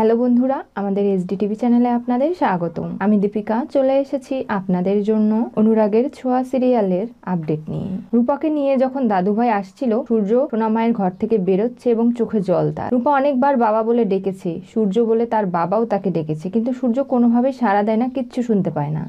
Hello বন্ধুরা আমাদের SD TV চ্যানেলে আপনাদের স্বাগতম আমি দীপিকা চলে এসেছি আপনাদের জন্য অনুরাগের ছোঁয়া সিরিয়ালের আপডেট নিয়ে রূপাকে নিয়ে যখন দাদুভাই আসছিল সূর্য সোনামায়ের ঘর থেকে বেরোচ্ছে এবং চোখে জল তার রূপা অনেকবার বাবা বলে ডেকেছে সূর্য বলে তার বাবাও তাকে ডেকেছে কিন্তু সূর্য কোনোভাবেই সাড়া দেয় না কিচ্ছু শুনতে পায় না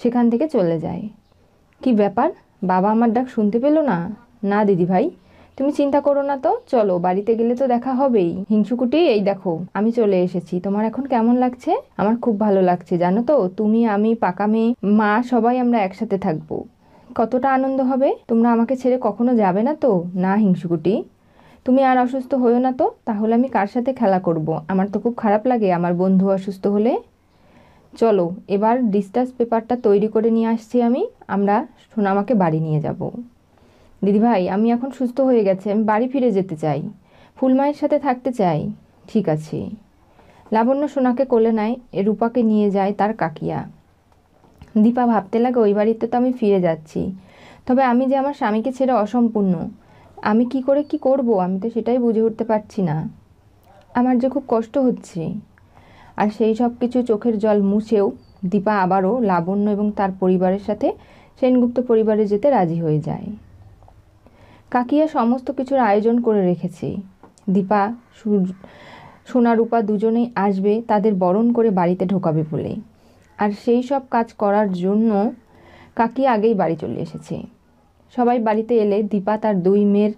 সেখান থেকে চলে যায় কি ব্যাপার বাবা আমার ডাক শুনতে পেলো না না দিদিভাই তুমি চিন্তা করো না তো চলো বাড়িতে গেলে তো দেখা হবেই হিংসুকুটি এই দেখো আমি চলে এসেছি তোমার এখন কেমন লাগছে আমার খুব ভালো লাগছে জানো তো তুমি আমি পাকা মেয়ে মা সবাই আমরা একসাথে থাকবো কতটা আনন্দ হবে তোমরা আমাকে ছেড়ে কখনো যাবে না তো না হিংসুকুটি তুমি আর অসুস্থ হয়েও না তো তাহলে আমি কার সাথে খেলা করব। আমার তো খুব খারাপ লাগে আমার বন্ধু অসুস্থ হলে চলো এবার ডিসচার্জ পেপারটা তৈরি করে নিয়ে আসছি আমি আমরা সোনামাকে বাড়ি নিয়ে যাব দিদিভাই আমি এখন সুস্থ হয়ে গেছে আমি বাড়ি ফিরে যেতে চাই ফুলমায়ের সাথে থাকতে চাই ঠিক আছে লাবণ্য সোনাকে কোলে নেয় এ রূপাকে নিয়ে যায় তার কাকিয়া দীপা ভাবতে লাগে ওই বাড়িতে তো আমি ফিরে যাচ্ছি তবে আমি যে আমার স্বামীকে ছেড়ে অসম্পূর্ণ আমি কি করে কি করব আমি তো সেটাই বুঝে উঠতে পারছি না আমার যে খুব কষ্ট হচ্ছে আর সেই সব কিছু চোখের জল মুছেও দীপা আবারও লাবণ্য এবং তার পরিবারের সাথে সেনগুপ্ত পরিবারে যেতে রাজি হয়ে যায় কাকিয়া সমস্ত কিছুর আয়োজন করে রেখেছে দীপা সোনা রূপা দুজনেই আসবে তাদের বরণ করে বাড়িতে ঢোকাবে বলে আর সেই সব কাজ করার জন্য কাকিয়া আগেই বাড়ি চলে এসেছে সবাই বাড়িতে এলে দীপা তার দুই মেয়ের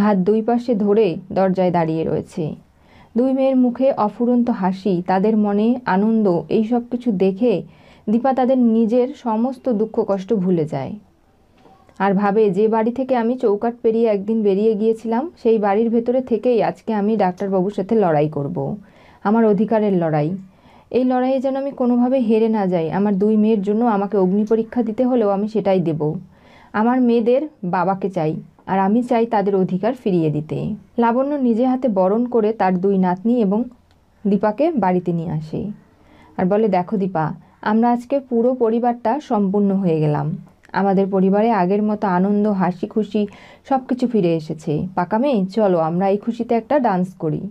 হাত দুই পাশে ধরে দরজায় দাঁড়িয়ে রয়েছে দুই মেয়ের মুখে অফুরন্ত হাসি তাদের মনে আনন্দ এই সব কিছু দেখে দীপা তাদের নিজের সমস্ত দুঃখ কষ্ট ভুলে যায় আর ভাবে যে বাড়ি থেকে আমি চৌকাট পেরিয়ে একদিন বেরিয়ে গিয়েছিলাম সেই বাড়ির ভেতরে থেকেই আজকে আমি ডাক্তারবাবুর সাথে লড়াই করব। আমার অধিকারের লড়াই এই লড়াইয়ে যেন আমি কোনোভাবে হেরে না যাই আমার দুই মেয়ের জন্য আমাকে অগ্নি পরীক্ষা দিতে হলেও আমি সেটাই দেব আমার মেয়েদের বাবাকে চাই আর আমি চাই তাদের অধিকার ফিরিয়ে দিতে লাবণ্য নিজে হাতে বরণ করে তার দুই নাতনি এবং দীপাকে বাড়িতে নিয়ে আসে আর বলে দেখো দীপা আমরা আজকে পুরো পরিবারটা সম্পূর্ণ হয়ে গেলাম আমাদের পরিবারে আগের মতো আনন্দ হাসি খুশি সব কিছু ফিরে এসেছে পাকা মেয়ে চলো আমরা এই খুশিতে একটা ডান্স করি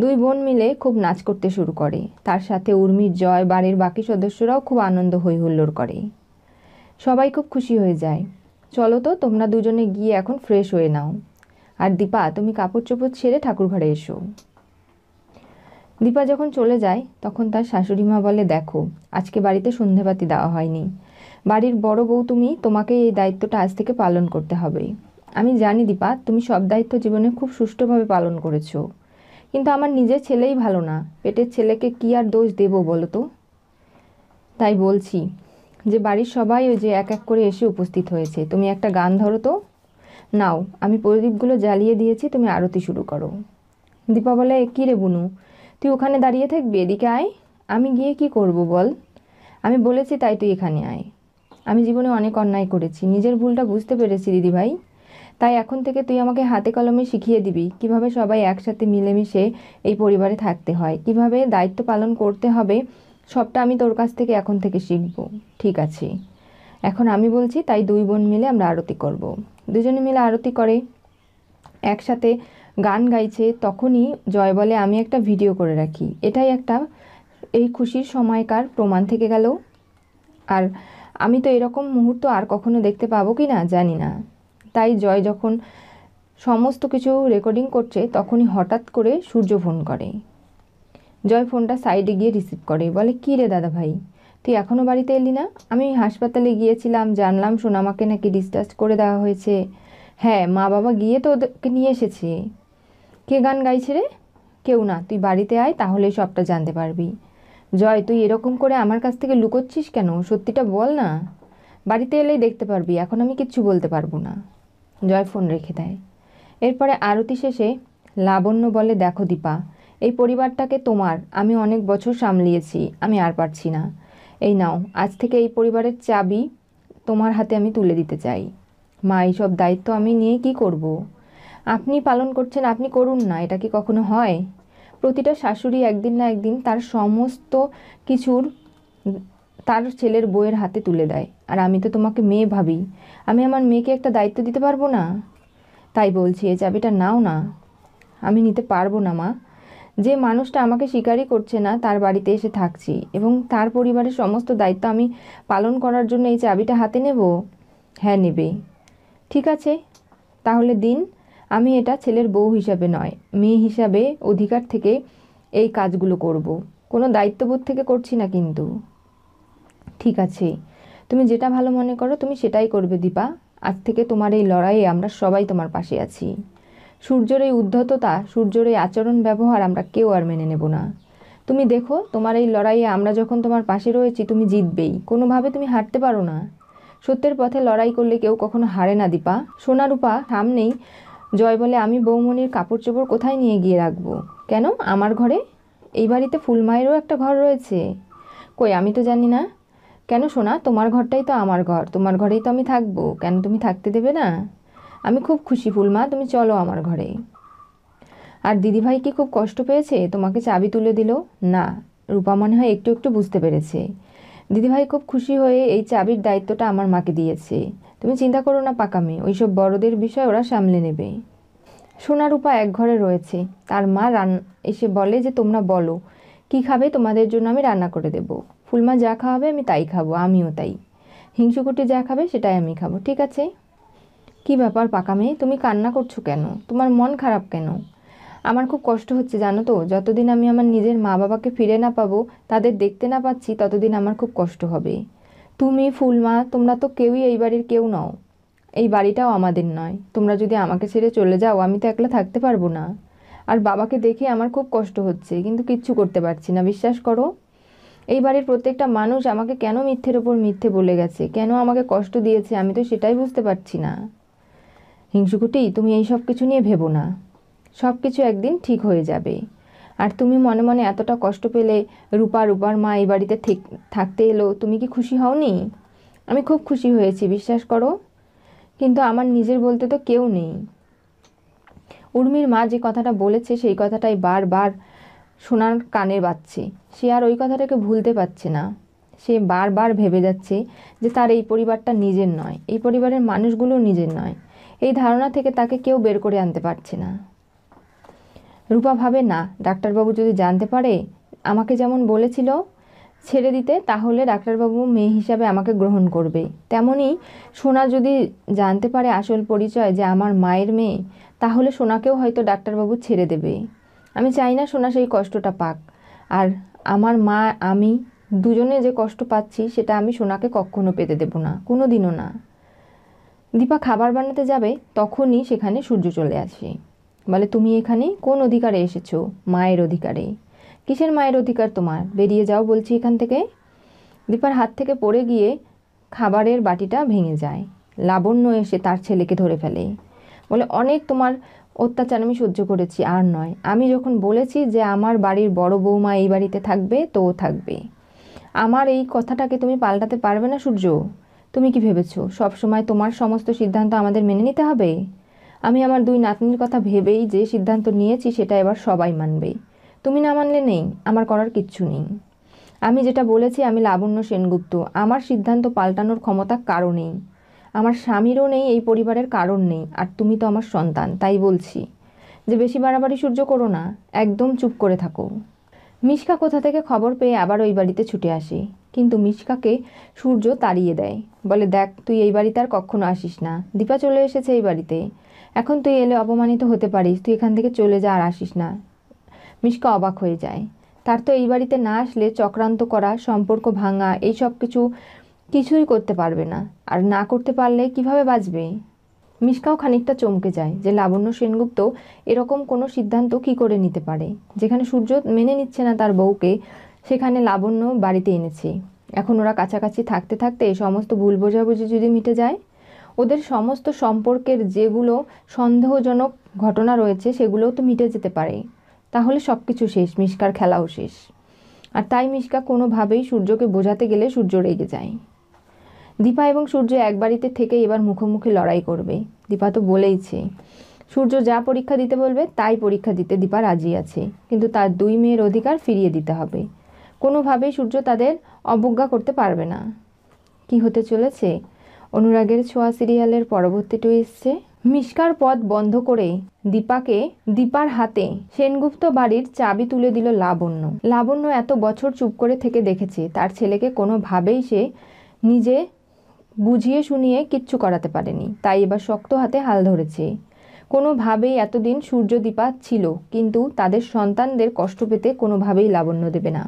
দুই বোন মিলে খুব নাচ করতে শুরু করে তার সাথে উর্মির জয় বাড়ির বাকি সদস্যরাও খুব আনন্দ হই হুল্লোড় করে সবাই খুব খুশি হয়ে যায় চলো তো তোমরা দুজনে গিয়ে এখন ফ্রেশ হয়ে নাও আর দীপা তুমি কাপড় চোপড় ছেড়ে ঠাকুরঘরে এসো দীপা যখন চলে যায় তখন তার শাশুড়ি মা বলে দেখো আজকে বাড়িতে সন্ধেবাতি দেওয়া হয়নি বাড়ির বড় বউ তুমি তোমাকে এই দায়িত্বটা আজ থেকে পালন করতে হবে আমি জানি দীপা তুমি সব দায়িত্ব জীবনে খুব সুষ্ঠুভাবে পালন করেছো কিন্তু আমার নিজের ছেলেই ভালো না পেটের ছেলেকে কি আর দোষ দেব বলো তো তাই বলছি যে বাড়ির সবাই ওই যে এক এক করে এসে উপস্থিত হয়েছে তুমি একটা গান ধরো তো নাও আমি প্রদীপগুলো জ্বালিয়ে দিয়েছি তুমি আরতি শুরু করো দীপা বলে কী রে বুনু তুই ওখানে দাঁড়িয়ে থাকবি এদিকে আয় আমি গিয়ে কি করব বল আমি বলেছি তাই তুই এখানে আয় আমি জীবনে অনেক অন্যায় করেছি নিজের ভুলটা বুঝতে পেরেছি দিদিভাই তাই এখন থেকে তুই আমাকে হাতে কলমে শিখিয়ে দিবি কিভাবে সবাই একসাথে মিলেমিশে এই পরিবারে থাকতে হয় কিভাবে দায়িত্ব পালন করতে হবে সবটা আমি তোর কাছ থেকে এখন থেকে শিখব ঠিক আছে এখন আমি বলছি তাই দুই বোন মিলে আমরা আরতি করব। দুজনে মিলে আরতি করে একসাথে গান গাইছে তখনই জয় বলে আমি একটা ভিডিও করে রাখি এটাই একটা এই খুশির সময়কার প্রমাণ থেকে গেল আর আমি তো এরকম মুহূর্ত আর কখনো দেখতে পাবো কি না জানি না তাই জয় যখন সমস্ত কিছু রেকর্ডিং করছে তখনই হঠাৎ করে সূর্য ফোন করে জয় ফোনটা সাইডে গিয়ে রিসিভ করে বলে কী রে দাদা ভাই তুই এখনও বাড়িতে এলি না আমি হাসপাতালে গিয়েছিলাম জানলাম সোনামাকে নাকি ডিসচার্জ করে দেওয়া হয়েছে হ্যাঁ মা বাবা গিয়ে তো ওদেরকে নিয়ে এসেছে কে গান গাইছে রে কেউ না তুই বাড়িতে আয় তাহলে সবটা জানতে পারবি জয় তুই এরকম করে আমার কাছ থেকে লুকোচ্ছিস কেন সত্যিটা বল না বাড়িতে এলেই দেখতে পারবি এখন আমি কিচ্ছু বলতে পারবো না জয় ফোন রেখে দেয় এরপরে আরতি শেষে লাবণ্য বলে দেখো দীপা এই পরিবারটাকে তোমার আমি অনেক বছর সামলিয়েছি আমি আর পারছি না এই নাও আজ থেকে এই পরিবারের চাবি তোমার হাতে আমি তুলে দিতে চাই মা এইসব দায়িত্ব আমি নিয়ে কি করব। আপনি পালন করছেন আপনি করুন না এটা কি কখনো হয় প্রতিটা শাশুড়ি একদিন না একদিন তার সমস্ত কিছুর তার ছেলের বইয়ের হাতে তুলে দেয় আর আমি তো তোমাকে মেয়ে ভাবি আমি আমার মেয়েকে একটা দায়িত্ব দিতে পারবো না তাই বলছি এ চাবিটা নাও না আমি নিতে পারবো না মা যে মানুষটা আমাকে স্বীকারই করছে না তার বাড়িতে এসে থাকছি এবং তার পরিবারের সমস্ত দায়িত্ব আমি পালন করার জন্য এই চাবিটা হাতে নেব হ্যাঁ নেবে ঠিক আছে তাহলে দিন আমি এটা ছেলের বউ হিসাবে নয় মেয়ে হিসাবে অধিকার থেকে এই কাজগুলো করব। কোনো দায়িত্ববোধ থেকে করছি না কিন্তু ঠিক আছে তুমি যেটা ভালো মনে করো তুমি সেটাই করবে দীপা আজ থেকে তোমার এই লড়াইয়ে আমরা সবাই তোমার পাশে আছি সূর্যের এই উদ্ধততা সূর্যের এই আচরণ ব্যবহার আমরা কেউ আর মেনে নেব না তুমি দেখো তোমার এই লড়াইয়ে আমরা যখন তোমার পাশে রয়েছি তুমি জিতবেই কোনোভাবে তুমি হারতে পারো না সত্যের পথে লড়াই করলে কেউ কখনো হারে না দীপা সোনারূপা সামনেই জয় বলে আমি বৌমনির কাপড় চোপড় কোথায় নিয়ে গিয়ে রাখবো কেন আমার ঘরে এই বাড়িতে ফুলমায়েরও একটা ঘর রয়েছে কই আমি তো জানি না কেন শোনা তোমার ঘরটাই তো আমার ঘর তোমার ঘরেই তো আমি থাকবো কেন তুমি থাকতে দেবে না আমি খুব খুশি ফুলমা তুমি চলো আমার ঘরে আর দিদিভাই কি খুব কষ্ট পেয়েছে তোমাকে চাবি তুলে দিল না রূপা মনে হয় একটু একটু বুঝতে পেরেছে দিদিভাই খুব খুশি হয়ে এই চাবির দায়িত্বটা আমার মাকে দিয়েছে তুমি চিন্তা করো না পাকামি ওইসব বড়দের বিষয় ওরা সামলে নেবে সোনা রূপা এক ঘরে রয়েছে তার মা রান এসে বলে যে তোমরা বলো কি খাবে তোমাদের জন্য আমি রান্না করে দেব ফুলমা যা খাওয়াবে আমি তাই খাবো আমিও তাই হিংসুকুটি যা খাবে সেটাই আমি খাবো ঠিক আছে কি ব্যাপার পাকা মেয়ে তুমি কান্না করছো কেন তোমার মন খারাপ কেন আমার খুব কষ্ট হচ্ছে জানো তো যতদিন আমি আমার নিজের মা বাবাকে ফিরে না পাবো তাদের দেখতে না পাচ্ছি ততদিন আমার খুব কষ্ট হবে তুমি ফুলমা তোমরা তো কেউই এই বাড়ির কেউ নও এই বাড়িটাও আমাদের নয় তোমরা যদি আমাকে ছেড়ে চলে যাও আমি তো একলা থাকতে পারবো না আর বাবাকে দেখে আমার খুব কষ্ট হচ্ছে কিন্তু কিচ্ছু করতে পারছি না বিশ্বাস করো এই বাড়ির প্রত্যেকটা মানুষ আমাকে কেন মিথ্যের ওপর মিথ্যে বলে গেছে কেন আমাকে কষ্ট দিয়েছে আমি তো সেটাই বুঝতে পারছি না হিংসুকুটি তুমি এই সব কিছু নিয়ে ভেবো না সব কিছু একদিন ঠিক হয়ে যাবে আর তুমি মনে মনে এতটা কষ্ট পেলে রূপা রূপার মা এই বাড়িতে থাকতে এলো তুমি কি খুশি হওনি আমি খুব খুশি হয়েছি বিশ্বাস করো কিন্তু আমার নিজের বলতে তো কেউ নেই উর্মির মা যে কথাটা বলেছে সেই কথাটাই বারবার শোনার কানে বাজছে সে আর ওই কথাটাকে ভুলতে পারছে না সে বারবার ভেবে যাচ্ছে যে তার এই পরিবারটা নিজের নয় এই পরিবারের মানুষগুলো নিজের নয় এই ধারণা থেকে তাকে কেউ বের করে আনতে পারছে না রূপা ভাবে না ডাক্তারবাবু যদি জানতে পারে আমাকে যেমন বলেছিল ছেড়ে দিতে তাহলে ডাক্তারবাবু মেয়ে হিসাবে আমাকে গ্রহণ করবে তেমনই সোনা যদি জানতে পারে আসল পরিচয় যে আমার মায়ের মেয়ে তাহলে সোনাকেও হয়তো ডাক্তারবাবু ছেড়ে দেবে আমি চাই না সোনা সেই কষ্টটা পাক আর আমার মা আমি দুজনে যে কষ্ট পাচ্ছি সেটা আমি সোনাকে কখনো পেতে দেব না কোনো দিনও না দীপা খাবার বানাতে যাবে তখনই সেখানে সূর্য চলে আসে বলে তুমি এখানে কোন অধিকারে এসেছো মায়ের অধিকারে কিসের মায়ের অধিকার তোমার বেরিয়ে যাও বলছি এখান থেকে দীপার হাত থেকে পড়ে গিয়ে খাবারের বাটিটা ভেঙে যায় লাবণ্য এসে তার ছেলেকে ধরে ফেলে বলে অনেক তোমার অত্যাচার আমি সহ্য করেছি আর নয় আমি যখন বলেছি যে আমার বাড়ির বড় বৌমা এই বাড়িতে থাকবে তো থাকবে আমার এই কথাটাকে তুমি পাল্টাতে পারবে না সূর্য তুমি কি ভেবেছো সব সময় তোমার সমস্ত সিদ্ধান্ত আমাদের মেনে নিতে হবে আমি আমার দুই নাতনির কথা ভেবেই যে সিদ্ধান্ত নিয়েছি সেটা এবার সবাই মানবেই তুমি না মানলে নেই আমার করার কিচ্ছু নেই আমি যেটা বলেছি আমি লাবণ্য সেনগুপ্ত আমার সিদ্ধান্ত পাল্টানোর ক্ষমতা কারো নেই আমার স্বামীরও নেই এই পরিবারের কারণ নেই আর তুমি তো আমার সন্তান তাই বলছি যে বেশি বাড়াবাড়ি সূর্য করো না একদম চুপ করে থাকো মিশকা কোথা থেকে খবর পেয়ে আবার ওই বাড়িতে ছুটে আসে কিন্তু মিশকাকে সূর্য তাড়িয়ে দেয় বলে দেখ তুই এই বাড়িতে আর কখনো আসিস না দীপা চলে এসেছে এই বাড়িতে এখন তুই এলে অপমানিত হতে পারিস তুই এখান থেকে চলে যা আর আসিস না মিশকা অবাক হয়ে যায় তার তো এই বাড়িতে না আসলে চক্রান্ত করা সম্পর্ক ভাঙা এই সব কিছু কিছুই করতে পারবে না আর না করতে পারলে কিভাবে বাঁচবে মিশকাও খানিকটা চমকে যায় যে লাবণ্য সেনগুপ্ত এরকম কোনো সিদ্ধান্ত কি করে নিতে পারে যেখানে সূর্য মেনে নিচ্ছে না তার বউকে সেখানে লাবণ্য বাড়িতে এনেছে এখন ওরা কাছাকাছি থাকতে থাকতে সমস্ত ভুল বোঝাবুঝি যদি মিটে যায় ওদের সমস্ত সম্পর্কের যেগুলো সন্দেহজনক ঘটনা রয়েছে সেগুলোও তো মিটে যেতে পারে তাহলে সব কিছু শেষ মিশকার খেলাও শেষ আর তাই মিশকা কোনোভাবেই সূর্যকে বোঝাতে গেলে সূর্য রেগে যায় দীপা এবং সূর্য এক বাড়িতে থেকে এবার মুখোমুখি লড়াই করবে দীপা তো বলেইছে সূর্য যা পরীক্ষা দিতে বলবে তাই পরীক্ষা দিতে দীপা রাজি আছে কিন্তু তার দুই মেয়ের অধিকার ফিরিয়ে দিতে হবে কোনোভাবেই সূর্য তাদের অবজ্ঞা করতে পারবে না কি হতে চলেছে অনুরাগের ছোঁয়া সিরিয়ালের পরবর্তীটি এসছে মিশকার পথ বন্ধ করে দীপাকে দীপার হাতে সেনগুপ্ত বাড়ির চাবি তুলে দিল লাবণ্য লাবণ্য এত বছর চুপ করে থেকে দেখেছে তার ছেলেকে কোনোভাবেই সে নিজে বুঝিয়ে শুনিয়ে কিচ্ছু করাতে পারেনি তাই এবার শক্ত হাতে হাল ধরেছে কোনোভাবেই এতদিন সূর্যদীপা ছিল কিন্তু তাদের সন্তানদের কষ্ট পেতে কোনোভাবেই লাবণ্য দেবে না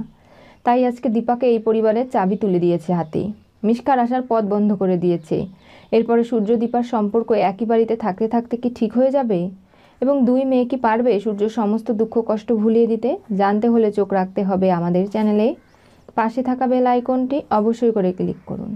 তাই আজকে দীপাকে এই পরিবারের চাবি তুলে দিয়েছে হাতে মিশকার আসার পথ বন্ধ করে দিয়েছে এরপরে সূর্যদীপার সম্পর্ক একই বাড়িতে থাকতে থাকতে কি ঠিক হয়ে যাবে এবং দুই মেয়ে কি পারবে সূর্য সমস্ত দুঃখ কষ্ট ভুলিয়ে দিতে জানতে হলে চোখ রাখতে হবে আমাদের চ্যানেলে পাশে থাকা বেল আইকনটি অবশ্যই করে ক্লিক করুন